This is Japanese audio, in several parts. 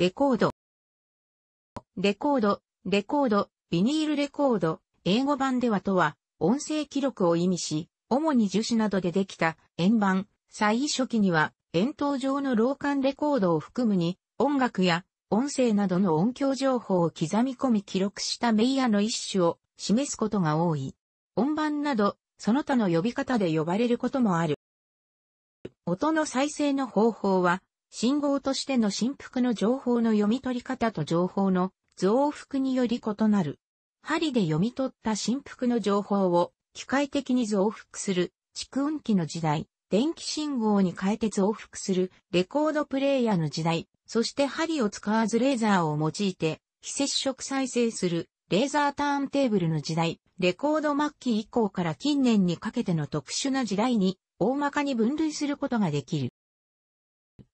レコード。レコード、レコード、ビニールレコード、英語版ではとは、音声記録を意味し、主に樹脂などでできた円盤、最初期には、円筒状の老管レコードを含むに、音楽や音声などの音響情報を刻み込み記録したメイヤの一種を示すことが多い。音盤など、その他の呼び方で呼ばれることもある。音の再生の方法は、信号としての振幅の情報の読み取り方と情報の増幅により異なる。針で読み取った振幅の情報を機械的に増幅する蓄音機の時代、電気信号に変えて増幅するレコードプレイヤーの時代、そして針を使わずレーザーを用いて非接触再生するレーザーターンテーブルの時代、レコード末期以降から近年にかけての特殊な時代に大まかに分類することができる。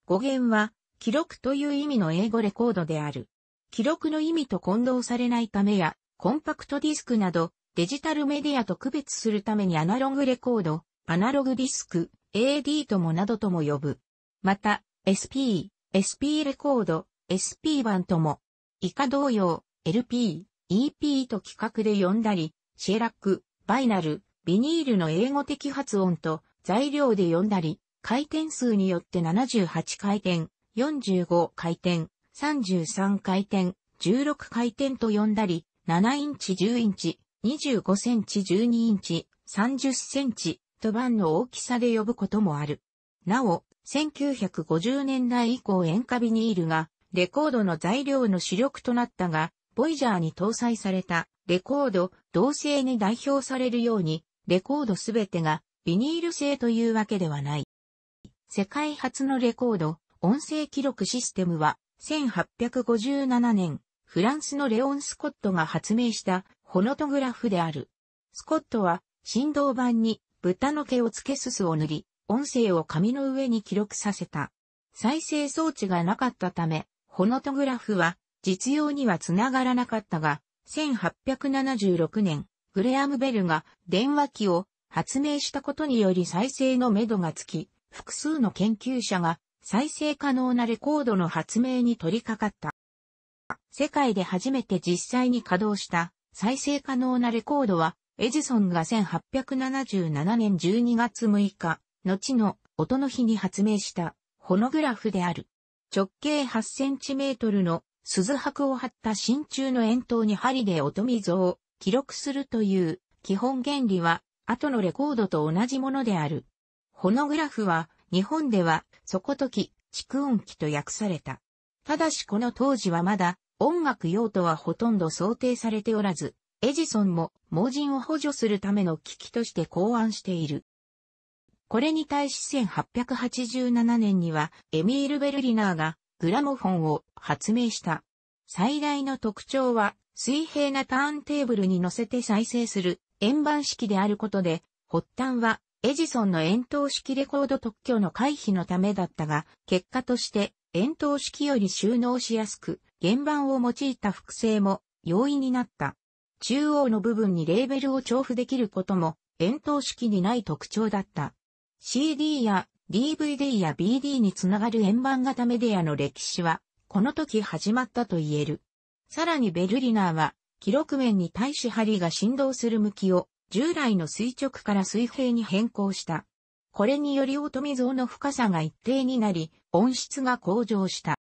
語源は、記録という意味の英語レコードである。記録の意味と混同されないためや、コンパクトディスクなど、デジタルメディアと区別するためにアナログレコード、アナログディスク、AD ともなどとも呼ぶ。また、SP、SP レコード、SP 版とも、以下同様、LP、EP と規格で呼んだり、シェラック、バイナル、ビニールの英語的発音と材料で呼んだり、回転数によって78回転、45回転、33回転、16回転と呼んだり、7インチ10インチ、25センチ12インチ、30センチと番の大きさで呼ぶこともある。なお、1950年代以降塩化ビニールがレコードの材料の主力となったが、ボイジャーに搭載されたレコード、同性に代表されるように、レコードすべてがビニール製というわけではない。世界初のレコード、音声記録システムは、1857年、フランスのレオン・スコットが発明したホノトグラフである。スコットは振動板に豚の毛を付けすすを塗り、音声を紙の上に記録させた。再生装置がなかったため、ホノトグラフは実用にはつながらなかったが、1876年、グレアム・ベルが電話機を発明したことにより再生のめどがつき、複数の研究者が再生可能なレコードの発明に取り掛かった。世界で初めて実際に稼働した再生可能なレコードは、エジソンが1877年12月6日、後の音の日に発明したホノグラフである。直径8センチメートルの鈴箔を貼った真鍮の円筒に針で音溝を記録するという基本原理は後のレコードと同じものである。ホノグラフは、日本では、そとき、蓄音機と訳された。ただしこの当時はまだ、音楽用途はほとんど想定されておらず、エジソンも、盲人を補助するための機器として考案している。これに対し1887年には、エミール・ベルリナーが、グラモフォンを発明した。最大の特徴は、水平なターンテーブルに乗せて再生する円盤式であることで、発端はエジソンの円筒式レコード特許の回避のためだったが、結果として円筒式より収納しやすく、原版を用いた複製も容易になった。中央の部分にレーベルを調布できることも円筒式にない特徴だった。CD や DVD や BD につながる円盤型メディアの歴史は、この時始まったと言える。さらにベルリナーは、記録面に対し針が振動する向きを従来の垂直から水平に変更した。これにより音未像の深さが一定になり、音質が向上した。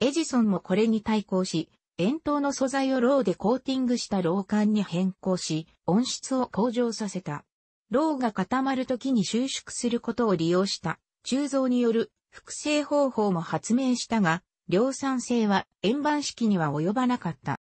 エジソンもこれに対抗し、円筒の素材をローでコーティングしたロー管に変更し、音質を向上させた。ローが固まる時に収縮することを利用した、鋳造による複製方法も発明したが、量産性は円盤式には及ばなかった。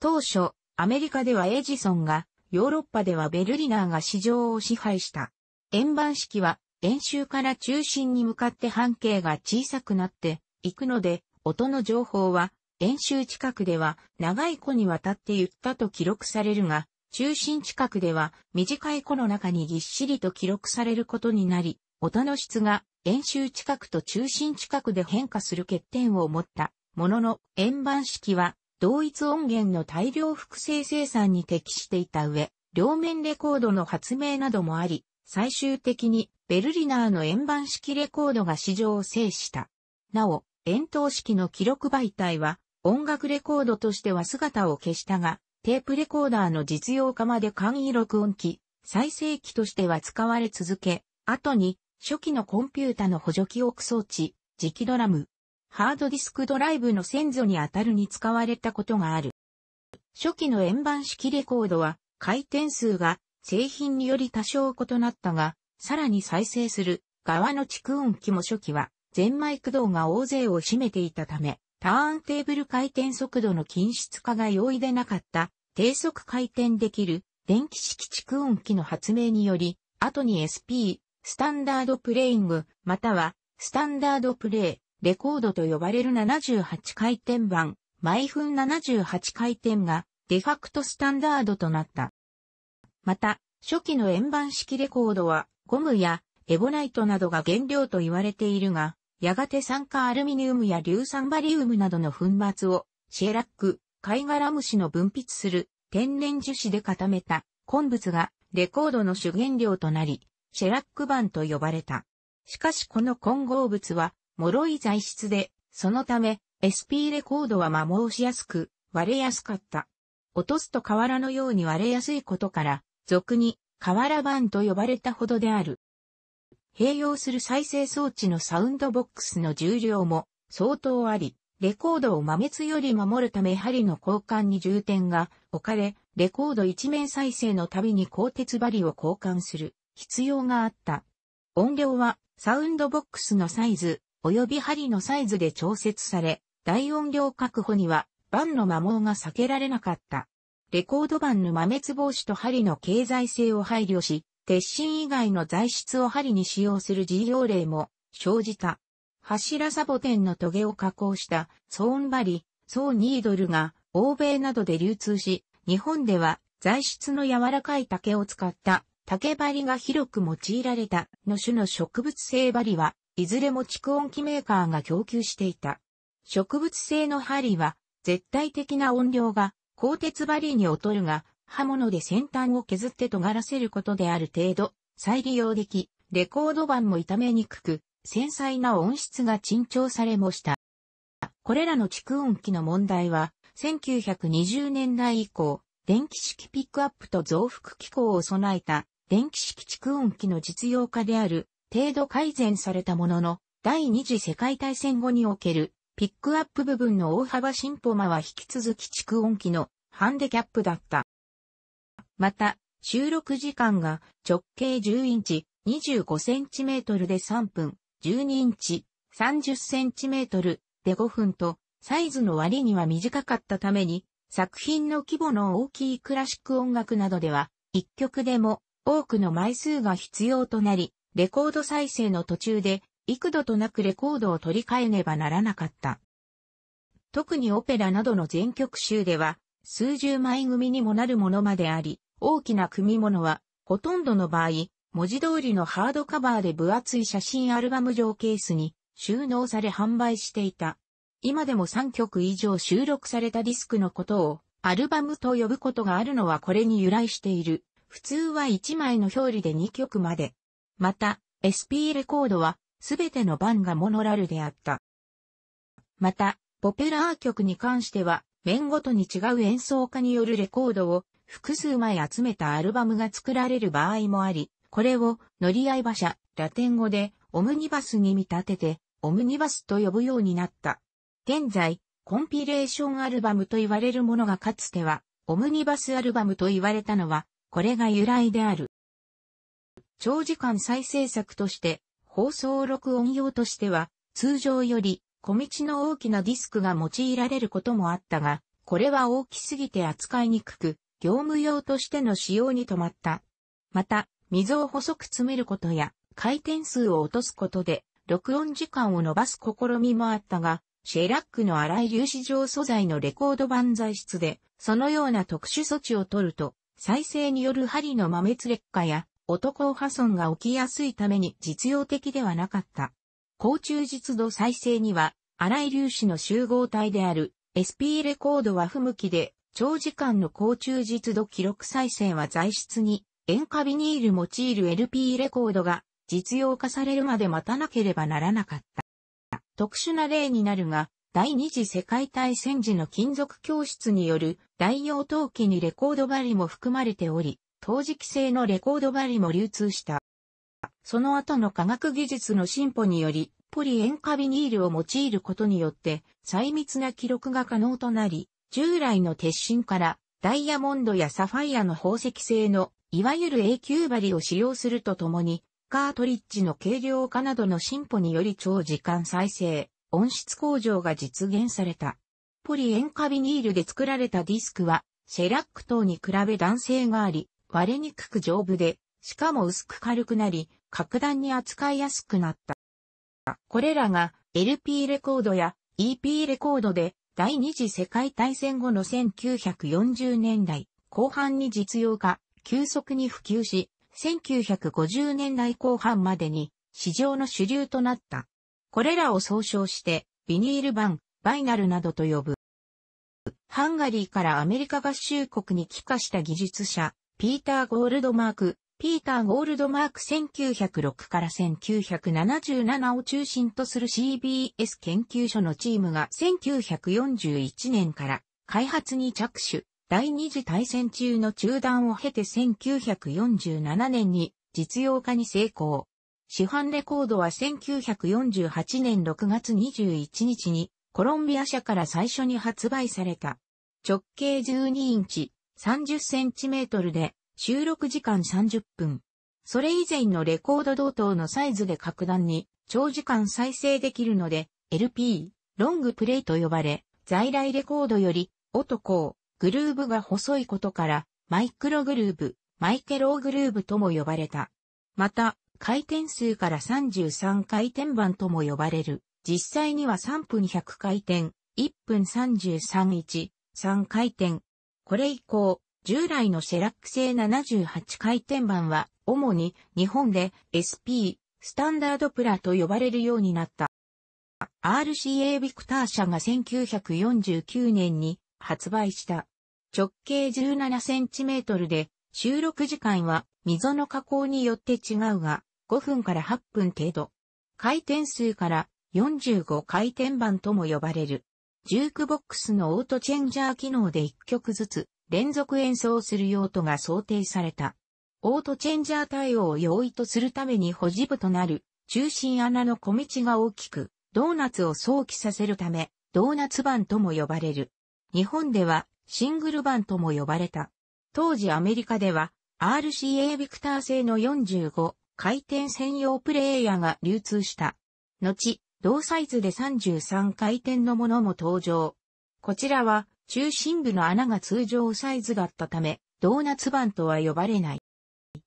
当初、アメリカではエジソンがヨーロッパではベルリナーが市場を支配した。円盤式は、円周から中心に向かって半径が小さくなっていくので、音の情報は、円周近くでは長い子にわたって言ったと記録されるが、中心近くでは短い子の中にぎっしりと記録されることになり、音の質が円周近くと中心近くで変化する欠点を持ったものの円盤式は同一音源の大量複製生産に適していた上、両面レコードの発明などもあり、最終的にベルリナーの円盤式レコードが市場を制した。なお、円筒式の記録媒体は音楽レコードとしては姿を消したが、テープレコーダーの実用化まで簡易録音機、再生機としては使われ続け、後に初期のコンピュータの補助記憶装置、磁気ドラム、ハードディスクドライブの先祖にあたるに使われたことがある。初期の円盤式レコードは回転数が製品により多少異なったが、さらに再生する側の蓄音機も初期は全マイク動が大勢を占めていたため、ターンテーブル回転速度の均質化が容易でなかった低速回転できる電気式蓄音機の発明により、後に SP、スタンダードプレイング、またはスタンダードプレイレコードと呼ばれる78回転版、毎分78回転がデファクトスタンダードとなった。また、初期の円盤式レコードはゴムやエボナイトなどが原料と言われているが、やがて酸化アルミニウムや硫酸バリウムなどの粉末をシェラック、貝殻虫の分泌する天然樹脂で固めた昆物がレコードの主原料となり、シェラック板と呼ばれた。しかしこの混合物は脆い材質で、そのため、SP レコードは摩耗しやすく、割れやすかった。落とすと瓦のように割れやすいことから、俗に瓦版と呼ばれたほどである。併用する再生装置のサウンドボックスの重量も相当あり、レコードを摩滅より守るため針の交換に重点が置かれ、レコード一面再生のたびに鋼鉄針を交換する必要があった。音量はサウンドボックスのサイズ、及び針のサイズで調節され、大音量確保には、盤の摩耗が避けられなかった。レコード盤の摩滅防止と針の経済性を配慮し、鉄心以外の材質を針に使用する事業例も生じた。柱サボテンの棘を加工したソーンバソーニードルが欧米などで流通し、日本では材質の柔らかい竹を使った竹針が広く用いられたの種の植物性針はいずれも蓄音機メーカーが供給していた。植物性の針は、絶対的な音量が、鋼鉄バリに劣るが、刃物で先端を削って尖らせることである程度、再利用でき、レコード版も傷めにくく、繊細な音質が珍重されもした。これらの蓄音機の問題は、1920年代以降、電気式ピックアップと増幅機構を備えた電気式蓄音機の実用化である程度改善されたものの、第二次世界大戦後におけるピックアップ部分の大幅進歩間は引き続き蓄音機のハンデキャップだった。また、収録時間が直径10インチ、25センチメートルで3分、12インチ、30センチメートルで5分と、サイズの割には短かったために、作品の規模の大きいクラシック音楽などでは、一曲でも多くの枚数が必要となり、レコード再生の途中で幾度となくレコードを取り替えねばならなかった。特にオペラなどの全曲集では、数十枚組にもなるものまであり、大きな組物は、ほとんどの場合、文字通りのハードカバーで分厚い写真アルバム上ケースに収納され販売していた。今でも3曲以上収録されたディスクのことをアルバムと呼ぶことがあるのはこれに由来している。普通は1枚の表裏で2曲までまた、SP レコードは、すべての版がモノラルであった。また、ポペラー曲に関しては、面ごとに違う演奏家によるレコードを複数枚集めたアルバムが作られる場合もあり、これを乗り合い馬車、ラテン語でオムニバスに見立てて、オムニバスと呼ぶようになった。現在、コンピレーションアルバムと言われるものがかつては、オムニバスアルバムと言われたのは、これが由来である。長時間再制作として、放送録音用としては、通常より小道の大きなディスクが用いられることもあったが、これは大きすぎて扱いにくく、業務用としての使用に止まった。また、溝を細く詰めることや、回転数を落とすことで、録音時間を伸ばす試みもあったが、シェラックの荒い粒子状素材のレコード版材質で、そのような特殊措置を取ると、再生による針の豆つ劣化や男を破損が起きやすいために実用的ではなかった。高中実度再生には、荒井粒子の集合体である SP レコードは不向きで、長時間の高中実度記録再生は材質に、塩化ビニール用いる LP レコードが実用化されるまで待たなければならなかった。特殊な例になるが、第二次世界大戦時の金属教室による代用陶器にレコード針も含まれており、陶磁器製のレコード針も流通した。その後の科学技術の進歩により、ポリ塩化ビニールを用いることによって、細密な記録が可能となり、従来の鉄心からダイヤモンドやサファイアの宝石製の、いわゆる永久針を使用するとともに、カートリッジの軽量化などの進歩により長時間再生、音質向上が実現された。ポリ塩化ビニールで作られたディスクは、シェラック等に比べ弾性があり、割れにくく丈夫で、しかも薄く軽くなり、格段に扱いやすくなった。これらが LP レコードや EP レコードで第二次世界大戦後の1940年代後半に実用化、急速に普及し、1950年代後半までに市場の主流となった。これらを総称してビニール版、バイナルなどと呼ぶ。ハンガリーからアメリカ合衆国に帰化した技術者、ピーター・ゴールドマーク、ピーター・ゴールドマーク1906から1977を中心とする CBS 研究所のチームが1941年から開発に着手、第二次大戦中の中断を経て1947年に実用化に成功。市販レコードは1948年6月21日にコロンビア社から最初に発売された。直径12インチ、30センチメートルで収録時間30分。それ以前のレコード同等のサイズで格段に長時間再生できるので LP、ロングプレイと呼ばれ、在来レコードより音高、グルーブが細いことからマイクログルーブ、マイケローグルーブとも呼ばれた。また、回転数から33回転板とも呼ばれる。実際には3分100回転、1分331、3回転、これ以降、従来のシェラック製78回転板は、主に日本で SP、スタンダードプラと呼ばれるようになった。RCA ビクター社が1949年に発売した直径 17cm で収録時間は溝の加工によって違うが5分から8分程度。回転数から45回転板とも呼ばれる。ジュークボックスのオートチェンジャー機能で1曲ずつ連続演奏する用途が想定された。オートチェンジャー対応を容易とするために保持部となる中心穴の小道が大きく、ドーナツを想起させるため、ドーナツ版とも呼ばれる。日本ではシングル版とも呼ばれた。当時アメリカでは RCA ビクター製の45回転専用プレイヤーが流通した。後、同サイズで33回転のものも登場。こちらは中心部の穴が通常サイズだったため、ドーナツ版とは呼ばれない。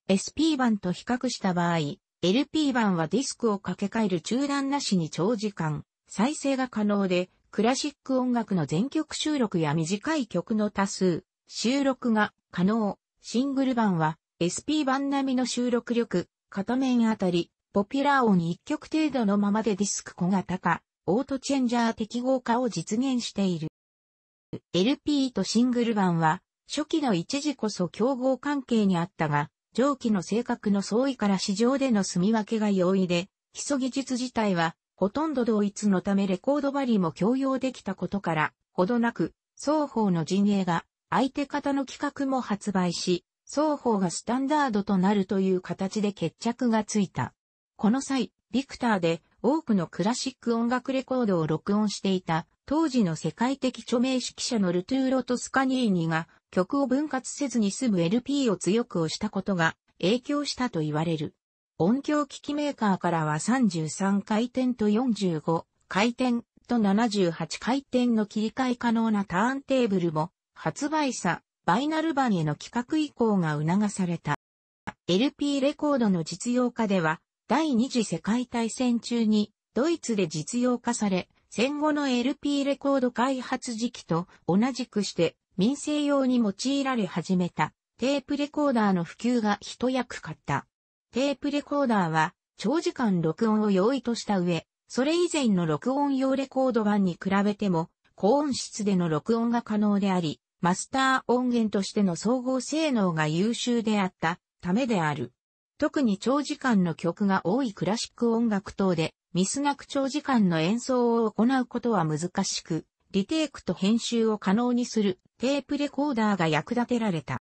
SP 版と比較した場合、LP 版はディスクを掛け替える中断なしに長時間、再生が可能で、クラシック音楽の全曲収録や短い曲の多数、収録が可能。シングル版は SP 版並みの収録力、片面あたりポピュラー音1曲程度のままでディスク小型化、オートチェンジャー適合化を実現している。LP とシングル版は、初期の一時こそ競合関係にあったが、上記の性格の相違から市場での住み分けが容易で、基礎技術自体は、ほとんど同一のためレコードバリも共用できたことから、ほどなく、双方の陣営が、相手方の企画も発売し、双方がスタンダードとなるという形で決着がついた。この際、ビクターで多くのクラシック音楽レコードを録音していた、当時の世界的著名指揮者のルトゥーロ・トスカニーニが曲を分割せずに済む LP を強く押したことが影響したと言われる。音響機器メーカーからは33回転と45回転と78回転の切り替え可能なターンテーブルも発売さ、バイナル版への企画移行が促された。LP レコードの実用化では第二次世界大戦中にドイツで実用化され、戦後の LP レコード開発時期と同じくして民生用に用いられ始めたテープレコーダーの普及が一役買った。テープレコーダーは長時間録音を容易とした上、それ以前の録音用レコード版に比べても高音質での録音が可能であり、マスター音源としての総合性能が優秀であったためである。特に長時間の曲が多いクラシック音楽等で、ミスなく長時間の演奏を行うことは難しく、リテイクと編集を可能にするテープレコーダーが役立てられた。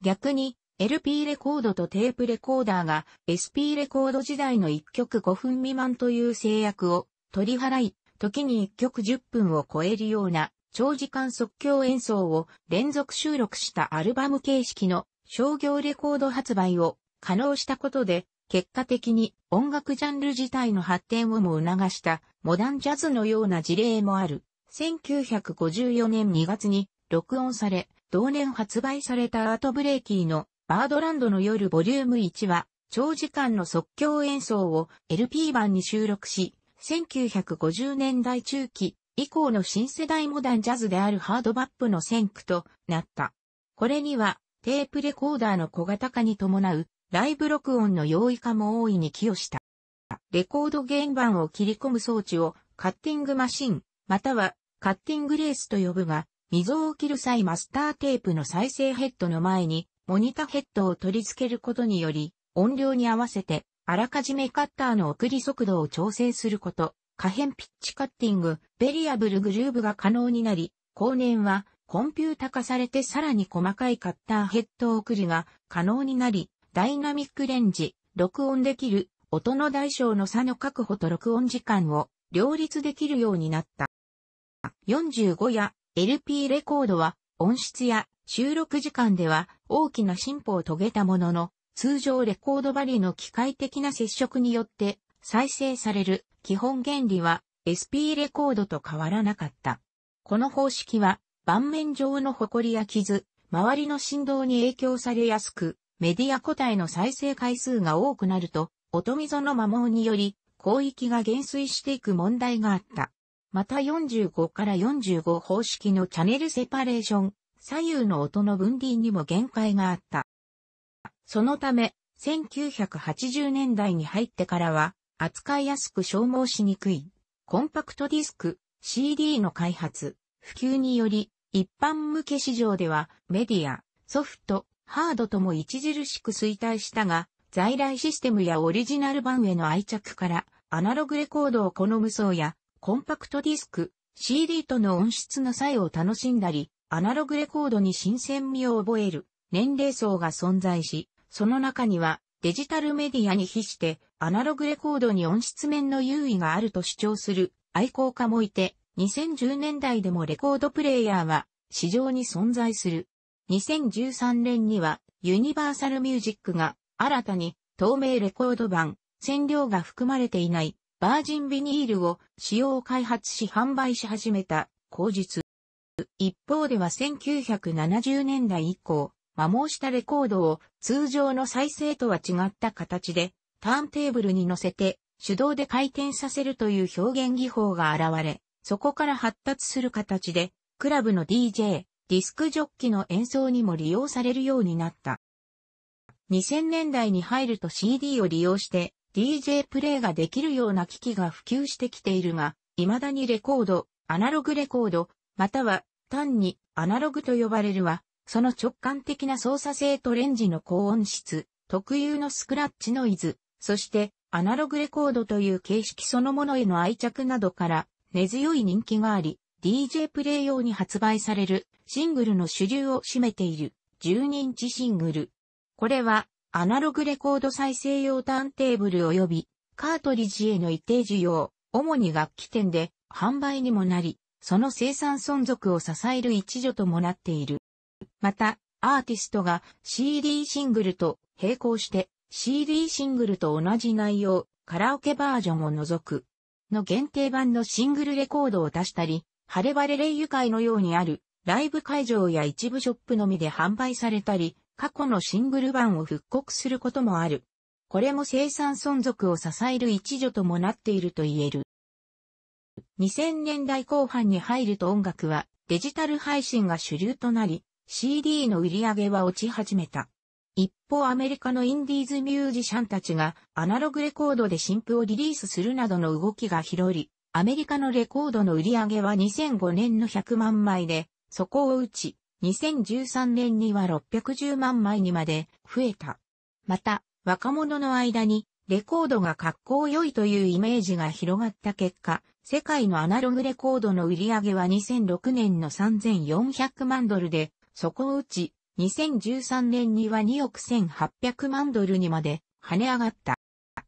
逆に、LP レコードとテープレコーダーが SP レコード時代の1曲5分未満という制約を取り払い、時に1曲10分を超えるような長時間即興演奏を連続収録したアルバム形式の商業レコード発売を可能したことで、結果的に音楽ジャンル自体の発展をも促したモダンジャズのような事例もある。1954年2月に録音され、同年発売されたアートブレイキーのバードランドの夜ボリューム1は長時間の即興演奏を LP 版に収録し、1950年代中期以降の新世代モダンジャズであるハードバップの先駆となった。これにはテープレコーダーの小型化に伴うライブ録音の容易化も大いに寄与した。レコード原盤を切り込む装置をカッティングマシン、またはカッティングレースと呼ぶが、溝を切る際マスターテープの再生ヘッドの前にモニタヘッドを取り付けることにより、音量に合わせてあらかじめカッターの送り速度を調整すること、可変ピッチカッティング、ベリアブルグルーブが可能になり、後年はコンピュータ化されてさらに細かいカッターヘッド送りが可能になり、ダイナミックレンジ、録音できる、音の大小の差の確保と録音時間を両立できるようになった。45や LP レコードは音質や収録時間では大きな進歩を遂げたものの、通常レコードバーの機械的な接触によって再生される基本原理は SP レコードと変わらなかった。この方式は盤面上の埃や傷、周りの振動に影響されやすく、メディア個体の再生回数が多くなると、音溝の摩耗により、広域が減衰していく問題があった。また45から45方式のチャネルセパレーション、左右の音の分離にも限界があった。そのため、1980年代に入ってからは、扱いやすく消耗しにくい、コンパクトディスク、CD の開発、普及により、一般向け市場では、メディア、ソフト、ハードとも著しく衰退したが、在来システムやオリジナル版への愛着から、アナログレコードを好む層や、コンパクトディスク、CD との音質の差異を楽しんだり、アナログレコードに新鮮味を覚える年齢層が存在し、その中にはデジタルメディアに比してアナログレコードに音質面の優位があると主張する愛好家もいて、2010年代でもレコードプレイヤーは市場に存在する。2013年にはユニバーサルミュージックが新たに透明レコード版、線量が含まれていないバージンビニールを使用開発し販売し始めた口日。一方では1970年代以降、摩耗したレコードを通常の再生とは違った形でターンテーブルに乗せて手動で回転させるという表現技法が現れ、そこから発達する形でクラブの DJ、ディスクジョッキの演奏にも利用されるようになった。2000年代に入ると CD を利用して DJ プレイができるような機器が普及してきているが、未だにレコード、アナログレコード、または単にアナログと呼ばれるは、その直感的な操作性とレンジの高音質、特有のスクラッチノイズ、そしてアナログレコードという形式そのものへの愛着などから根強い人気があり、DJ プレイ用に発売されるシングルの主流を占めている12インチシングル。これはアナログレコード再生用ターンテーブル及びカートリッジへの一定需要、主に楽器店で販売にもなり、その生産存続を支える一助ともなっている。また、アーティストが CD シングルと並行して CD シングルと同じ内容、カラオケバージョンを除くの限定版のシングルレコードを出したり、晴れ晴れ霊油会のようにある、ライブ会場や一部ショップのみで販売されたり、過去のシングル版を復刻することもある。これも生産存続を支える一助ともなっていると言える。2000年代後半に入ると音楽はデジタル配信が主流となり、CD の売り上げは落ち始めた。一方アメリカのインディーズミュージシャンたちがアナログレコードで新譜をリリースするなどの動きが広り、アメリカのレコードの売り上げは2005年の100万枚で、そこを打ち、2013年には610万枚にまで増えた。また、若者の間にレコードが格好良いというイメージが広がった結果、世界のアナログレコードの売り上げは2006年の3400万ドルで、そこを打ち、2013年には2億1800万ドルにまで跳ね上がった。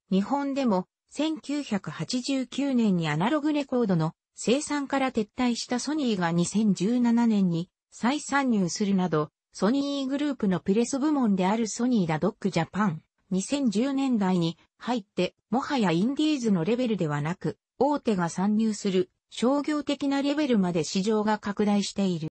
日本でも1989年にアナログレコードの生産から撤退したソニーが2017年に再参入するなど、ソニーグループのプレス部門であるソニーダドックジャパン、2010年代に入って、もはやインディーズのレベルではなく、大手が参入する商業的なレベルまで市場が拡大している。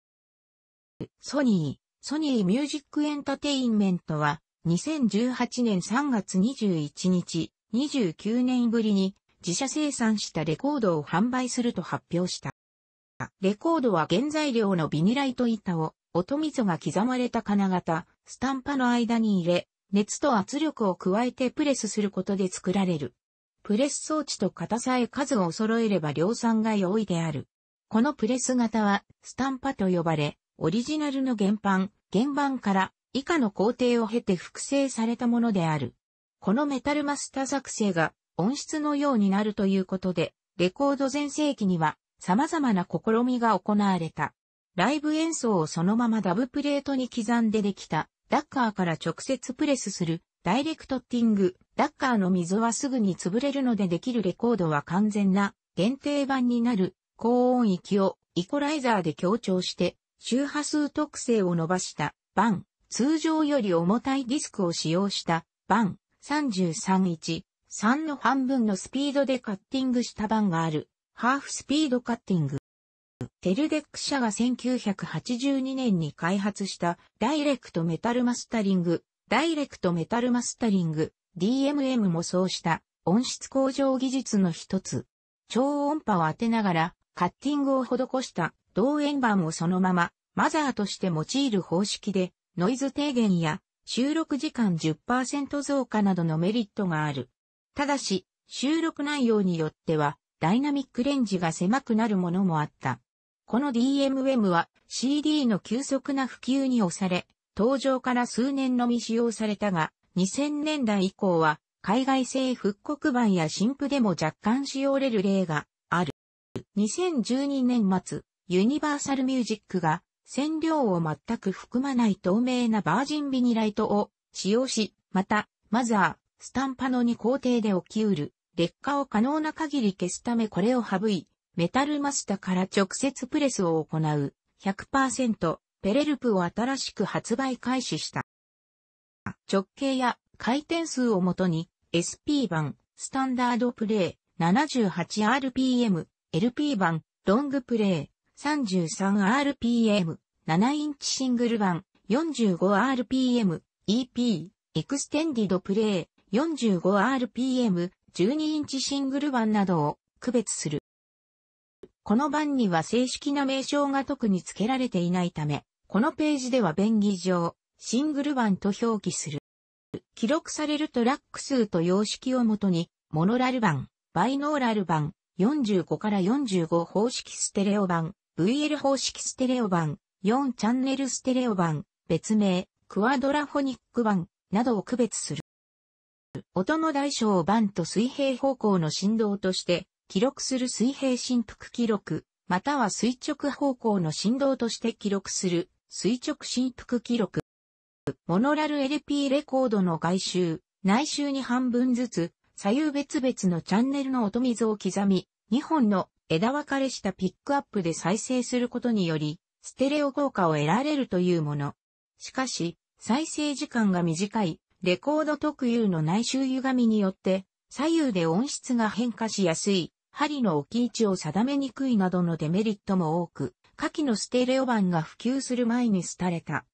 ソニー、ソニーミュージックエンタテインメントは、2018年3月21日、29年ぶりに自社生産したレコードを販売すると発表した。レコードは原材料のビニライト板を音溝が刻まれた金型、スタンパの間に入れ、熱と圧力を加えてプレスすることで作られる。プレス装置と型さえ数を揃えれば量産が容易である。このプレス型はスタンパと呼ばれ、オリジナルの原版、原版から以下の工程を経て複製されたものである。このメタルマスター作成が音質のようになるということで、レコード全盛期には様々な試みが行われた。ライブ演奏をそのままダブプレートに刻んでできた、ダッカーから直接プレスする、ダイレクトティング、ダッカーの溝はすぐに潰れるのでできるレコードは完全な限定版になる高音域をイコライザーで強調して周波数特性を伸ばしたバン、通常より重たいディスクを使用したン、33-1、3の半分のスピードでカッティングした番がある、ハーフスピードカッティング。テルデック社が1982年に開発したダイレクトメタルマスタリング、ダイレクトメタルマスタリング、DMM もそうした音質向上技術の一つ。超音波を当てながらカッティングを施した同円板をそのままマザーとして用いる方式でノイズ低減や収録時間10%増加などのメリットがある。ただし、収録内容によっては、ダイナミックレンジが狭くなるものもあった。この DMM は CD の急速な普及に押され、登場から数年のみ使用されたが、2000年代以降は海外製復刻版や新譜でも若干使用れる例がある。2012年末、ユニバーサルミュージックが染料を全く含まない透明なバージンビニライトを使用し、また、マザー、スタンパの2工程で起きうる劣化を可能な限り消すためこれを省い、メタルマスタから直接プレスを行う100%ペレルプを新しく発売開始した。直径や回転数をもとに SP 版スタンダードプレイ 78rpm、LP 版ロングプレイ 33rpm、7インチシングル版、45rpm、EP、エクステンディドプレイ、45rpm、12インチシングル版などを区別する。この版には正式な名称が特に付けられていないため、このページでは便宜上、シングル版と表記する。記録されるトラック数と様式をもとに、モノラル版、バイノーラル版、45から45方式ステレオ版、VL 方式ステレオ版、4チャンネルステレオ版、別名、クワドラフォニック版、などを区別する。音の大小を番と水平方向の振動として記録する水平振幅記録、または垂直方向の振動として記録する垂直振幅記録。モノラル LP レコードの外周、内周に半分ずつ、左右別々のチャンネルの音水を刻み、2本の枝分かれしたピックアップで再生することにより、ステレオ効果を得られるというもの。しかし、再生時間が短い、レコード特有の内周歪みによって、左右で音質が変化しやすい、針の置き位置を定めにくいなどのデメリットも多く、下記のステレオ版が普及する前に廃れた。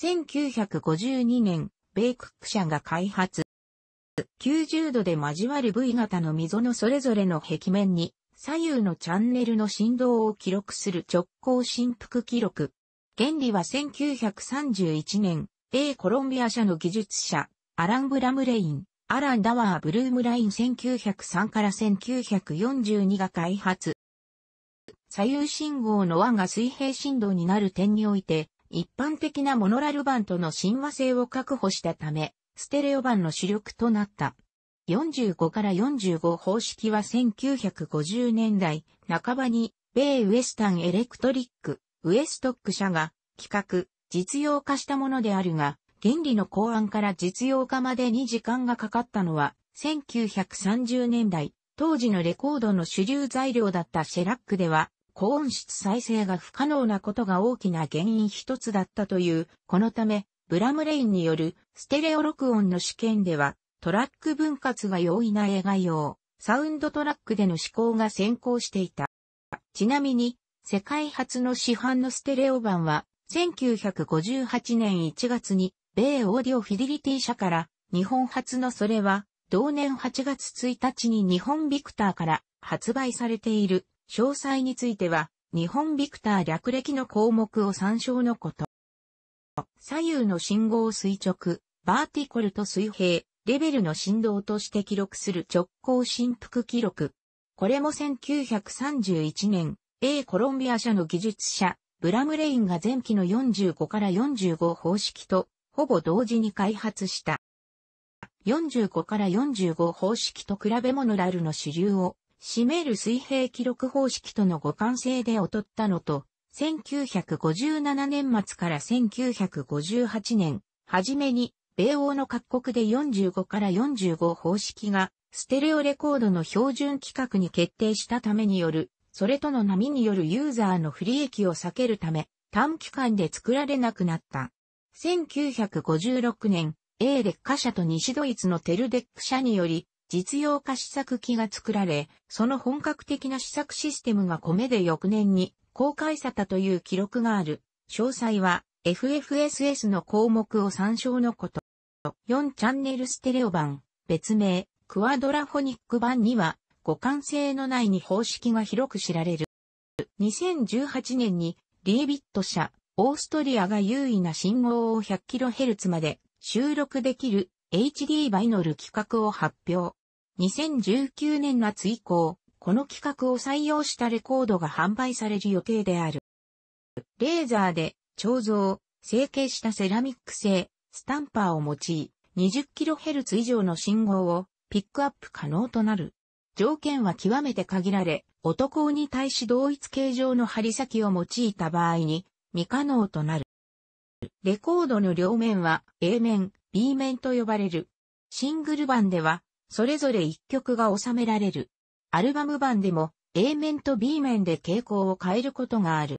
1952年、ベイクック社が開発。90度で交わる V 型の溝のそれぞれの壁面に左右のチャンネルの振動を記録する直行振幅記録。原理は1931年、米コロンビア社の技術者、アラン・ブラムレイン、アラン・ダワー・ブルームライン1903から1942が開発。左右信号の輪が水平振動になる点において、一般的なモノラル版との親和性を確保したため、ステレオ版の主力となった。45から45方式は1950年代半ばに、米ウエスタンエレクトリック、ウエストック社が企画、実用化したものであるが、原理の考案から実用化までに時間がかかったのは、1930年代、当時のレコードの主流材料だったシェラックでは、高音質再生が不可能なことが大きな原因一つだったという、このため、ブラムレインによるステレオ録音の試験では、トラック分割が容易な映画用、サウンドトラックでの試行が先行していた。ちなみに、世界初の市販のステレオ版は、1958年1月に、米オーディオフィデリティ社から、日本初のそれは、同年8月1日に日本ビクターから発売されている、詳細については、日本ビクター略歴の項目を参照のこと。左右の信号垂直、バーティコルと水平、レベルの振動として記録する直行振幅記録。これも1931年、A コロンビア社の技術者、ブラムレインが前期の45から45方式と、ほぼ同時に開発した。45から45方式と比べモノラルの主流を占める水平記録方式との互換性で劣ったのと、1957年末から1958年、初めに米欧の各国で45から45方式が、ステレオレコードの標準規格に決定したためによる、それとの波によるユーザーの不利益を避けるため、短期間で作られなくなった。1956年、A レッカ社と西ドイツのテルデック社により、実用化試作機が作られ、その本格的な試作システムが米で翌年に公開されたという記録がある。詳細は FFSS の項目を参照のこと。4チャンネルステレオ版、別名、クワドラフォニック版には、互換性のないに方式が広く知られる。2018年に、リービット社、オーストリアが優位な信号を 100kHz まで収録できる HD バイノル規格を発表。2019年夏以降、この規格を採用したレコードが販売される予定である。レーザーで彫像、成形したセラミック製、スタンパーを用い、20kHz 以上の信号をピックアップ可能となる。条件は極めて限られ、男に対し同一形状の針先を用いた場合に未可能となる。レコードの両面は A 面、B 面と呼ばれる。シングル版では、それぞれ一曲が収められる。アルバム版でも A 面と B 面で傾向を変えることがある。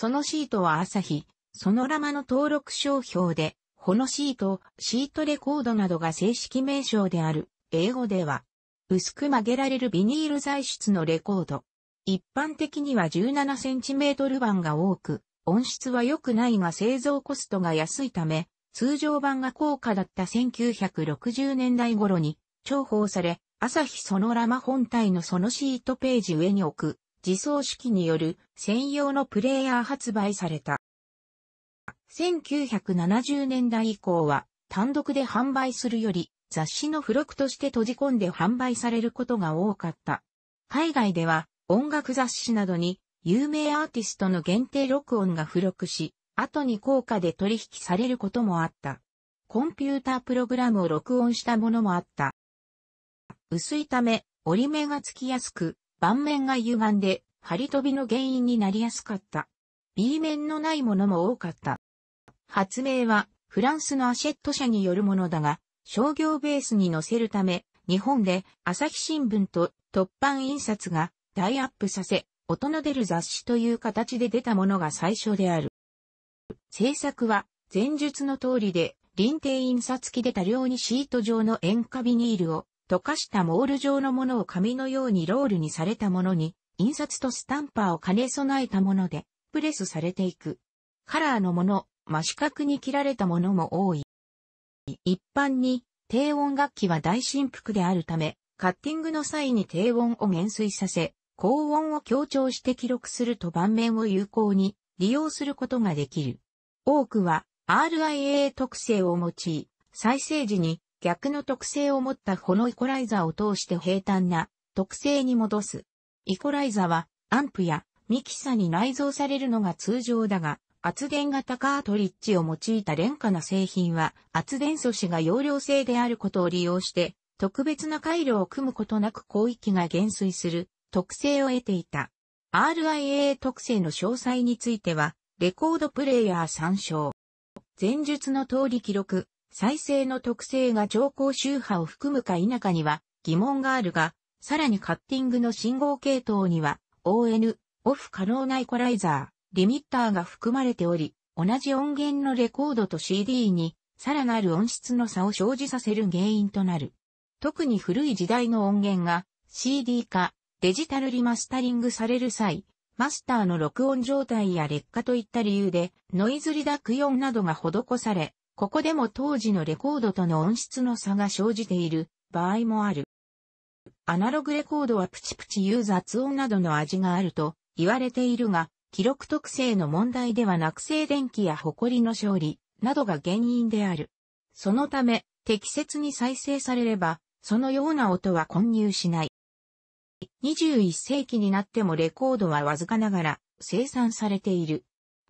そのシートは朝日、そのラマの登録商標で、ホノシート、シートレコードなどが正式名称である、英語では、薄く曲げられるビニール材質のレコード。一般的には 17cm 版が多く、音質は良くないが製造コストが安いため、通常版が高価だった1960年代頃に重宝され、朝日そのラマ本体のそのシートページ上に置く自走式による専用のプレイヤー発売された。1970年代以降は単独で販売するより雑誌の付録として閉じ込んで販売されることが多かった。海外では音楽雑誌などに有名アーティストの限定録音が付録し、後に効果で取引されることもあった。コンピュータープログラムを録音したものもあった。薄いため、折り目がつきやすく、盤面が歪んで、張り飛びの原因になりやすかった。B 面のないものも多かった。発明は、フランスのアシェット社によるものだが、商業ベースに載せるため、日本で朝日新聞と突版印刷が大アップさせ、音の出る雑誌という形で出たものが最初である。制作は前述の通りで、臨定印刷機で多量にシート状の塩化ビニールを溶かしたモール状のものを紙のようにロールにされたものに、印刷とスタンパーを兼ね備えたもので、プレスされていく。カラーのもの、真四角に切られたものも多い。一般に、低音楽器は大振幅であるため、カッティングの際に低音を減衰させ、高音を強調して記録すると盤面を有効に利用することができる。多くは RIA 特性を用い、再生時に逆の特性を持ったこのイコライザを通して平坦な特性に戻す。イコライザはアンプやミキサに内蔵されるのが通常だが、圧電型カートリッジを用いた廉価な製品は圧電素子が容量性であることを利用して特別な回路を組むことなく広域が減衰する特性を得ていた。RIA 特性の詳細についてはレコードプレイヤー参照。前述の通り記録、再生の特性が超高周波を含むか否かには疑問があるが、さらにカッティングの信号系統には ON、オフ可能なイコライザー、リミッターが含まれており、同じ音源のレコードと CD にさらなる音質の差を生じさせる原因となる。特に古い時代の音源が CD 化、デジタルリマスタリングされる際、マスターの録音状態や劣化といった理由でノイズリダク音などが施され、ここでも当時のレコードとの音質の差が生じている場合もある。アナログレコードはプチプチいう雑音などの味があると言われているが、記録特性の問題ではなく静電気やホコリの勝利などが原因である。そのため、適切に再生されれば、そのような音は混入しない。21世紀になってもレコードはわずかながら生産されている。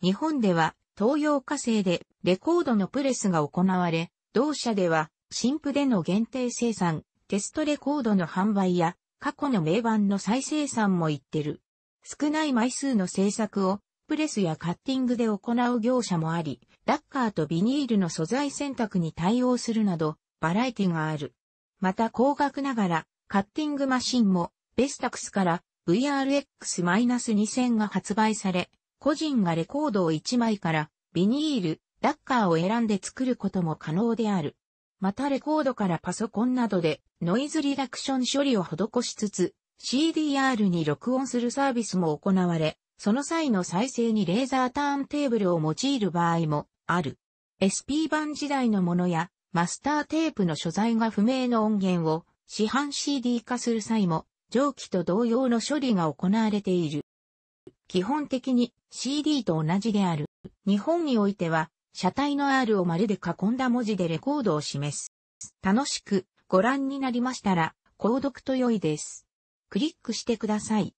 日本では東洋火星でレコードのプレスが行われ、同社では新婦での限定生産、テストレコードの販売や過去の名盤の再生産も行ってる。少ない枚数の制作をプレスやカッティングで行う業者もあり、ラッカーとビニールの素材選択に対応するなど、バラエティがある。また高額ながら、カッティングマシンも、ベスタクスから VRX-2000 が発売され、個人がレコードを1枚からビニール、ラッカーを選んで作ることも可能である。またレコードからパソコンなどでノイズリダクション処理を施しつつ CDR に録音するサービスも行われ、その際の再生にレーザーターンテーブルを用いる場合もある。SP 版時代のものやマスターテープの所在が不明の音源を市販 CD 化する際も蒸気と同様の処理が行われている。基本的に CD と同じである。日本においては、車体の R を丸で囲んだ文字でレコードを示す。楽しくご覧になりましたら、購読と良いです。クリックしてください。